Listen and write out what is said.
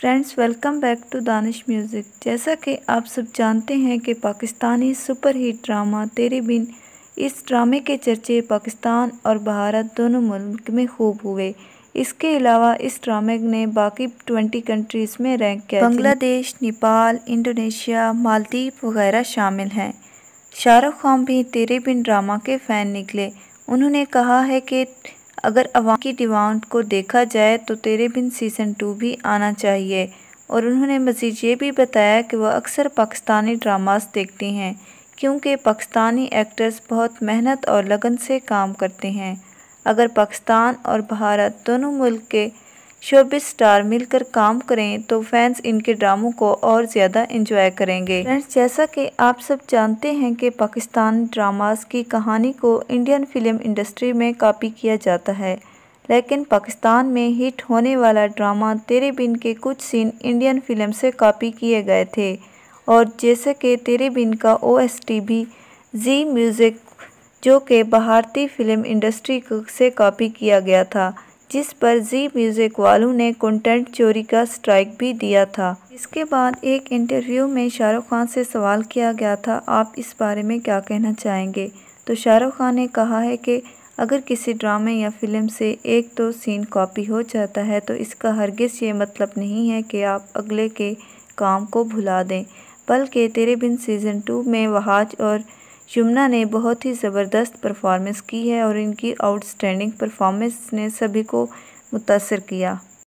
friends welcome back to Danish music जैसा कि आप सब जानते हैं कि पाकिस्तानी सुपरहिट ड्रामा तेरे बिन इस ड्रामे के चर्चे पाकिस्तान और भारत दोनों मुल्क में खूब हुए इसके अलावा इस ड्रामे ने बाकी ट्वेंटी कंट्रीज़ में रैंक किया बांग्लादेश नेपाल इंडोनेशिया मालदीप वगैरह शामिल हैं शाहरुख खान भी तेरे बिन ड्रामा के फ़ैन निकले उन्होंने कहा है कि अगर अवाम की डिमांड को देखा जाए तो तेरे बिन सीज़न टू भी आना चाहिए और उन्होंने मज़ीद ये भी बताया कि वह अक्सर पाकिस्तानी ड्रामास देखती हैं क्योंकि पाकिस्तानी एक्टर्स बहुत मेहनत और लगन से काम करते हैं अगर पाकिस्तान और भारत दोनों मुल्क के शोबिस स्टार मिलकर काम करें तो फैंस इनके ड्रामों को और ज़्यादा इंजॉय करेंगे फ्रेंड्स जैसा कि आप सब जानते हैं कि पाकिस्तान ड्रामास की कहानी को इंडियन फिल्म इंडस्ट्री में कॉपी किया जाता है लेकिन पाकिस्तान में हिट होने वाला ड्रामा तेरे बिन के कुछ सीन इंडियन फिल्म से कॉपी किए गए थे और जैसे कि तेरे बिन का टी भी जी म्यूज़िक जो कि भारतीय फिल्म इंडस्ट्री से कॉपी किया गया था जिस पर जी म्यूज़िक वालों ने कंटेंट चोरी का स्ट्राइक भी दिया था इसके बाद एक इंटरव्यू में शाहरुख खान से सवाल किया गया था आप इस बारे में क्या कहना चाहेंगे तो शाहरुख खान ने कहा है कि अगर किसी ड्रामे या फिल्म से एक दो तो सीन कॉपी हो जाता है तो इसका हरगिज़ ये मतलब नहीं है कि आप अगले के काम को भुला दें बल्कि तेरे बिन सीज़न टू में वहाज और यमुना ने बहुत ही ज़बरदस्त परफॉर्मेंस की है और इनकी आउटस्टैंडिंग परफॉर्मेंस ने सभी को मुतासर किया